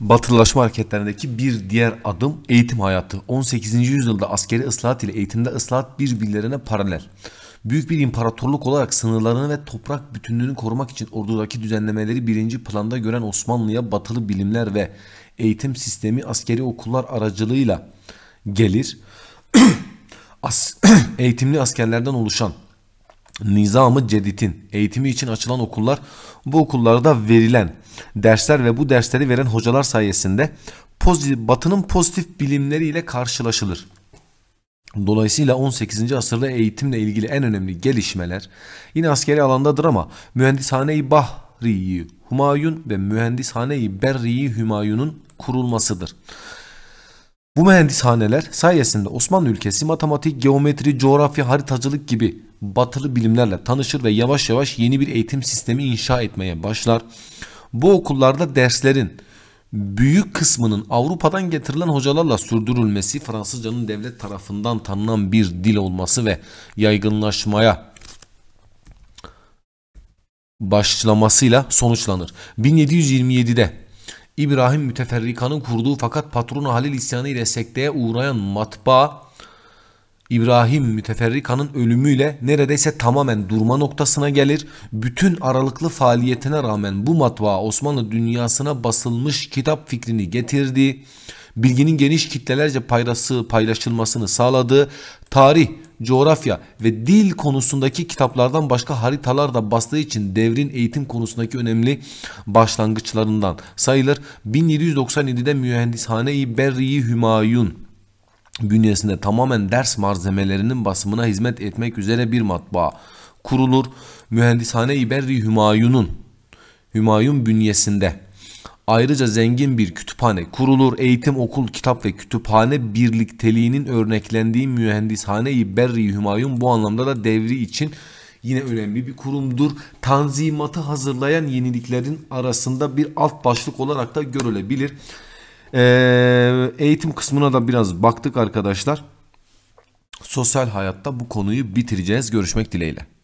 Batılılaşma hareketlerindeki bir diğer adım eğitim hayatı. 18. yüzyılda askeri ıslahat ile eğitimde ıslahat birbirlerine paralel. Büyük bir imparatorluk olarak sınırlarını ve toprak bütünlüğünü korumak için ordudaki düzenlemeleri birinci planda gören Osmanlı'ya batılı bilimler ve eğitim sistemi askeri okullar aracılığıyla gelir. As eğitimli askerlerden oluşan Nizamı Cedid'in eğitimi için açılan okullar bu okullarda verilen dersler ve bu dersleri veren hocalar sayesinde pozitif, batının pozitif bilimleriyle karşılaşılır. Dolayısıyla 18. asırda eğitimle ilgili en önemli gelişmeler yine askeri alandadır ama Mühendishane-i Bahri'yi Humayun ve Mühendishane-i Berri'yi Humayun'un kurulmasıdır. Bu mühendishaneler sayesinde Osmanlı ülkesi matematik, geometri, coğrafya, haritacılık gibi batılı bilimlerle tanışır ve yavaş yavaş yeni bir eğitim sistemi inşa etmeye başlar. Bu okullarda derslerin büyük kısmının Avrupa'dan getirilen hocalarla sürdürülmesi Fransızcanın devlet tarafından tanınan bir dil olması ve yaygınlaşmaya başlamasıyla sonuçlanır. 1727'de İbrahim Müteferrika'nın kurduğu fakat patronu Halil isyanı ile sekteye uğrayan matbaa İbrahim Müteferrika'nın ölümüyle neredeyse tamamen durma noktasına gelir. Bütün aralıklı faaliyetine rağmen bu matbaa Osmanlı dünyasına basılmış kitap fikrini getirdi. Bilginin geniş kitlelerce payrası, paylaşılmasını sağladı. Tarih, coğrafya ve dil konusundaki kitaplardan başka haritalar da bastığı için devrin eğitim konusundaki önemli başlangıçlarından sayılır. 1797'de Mühendishane-i Berri-i Hümayun bünyesinde tamamen ders malzemelerinin basımına hizmet etmek üzere bir matbaa kurulur. Mühendishane İberri Hümayun'un Hümayun bünyesinde ayrıca zengin bir kütüphane kurulur. Eğitim, okul, kitap ve kütüphane birlikteliğinin örneklendiği Mühendishane İberri Hümayun bu anlamda da devri için yine önemli bir kurumdur. Tanzimatı hazırlayan yeniliklerin arasında bir alt başlık olarak da görülebilir. Ee, eğitim kısmına da biraz baktık arkadaşlar. Sosyal hayatta bu konuyu bitireceğiz. Görüşmek dileğiyle.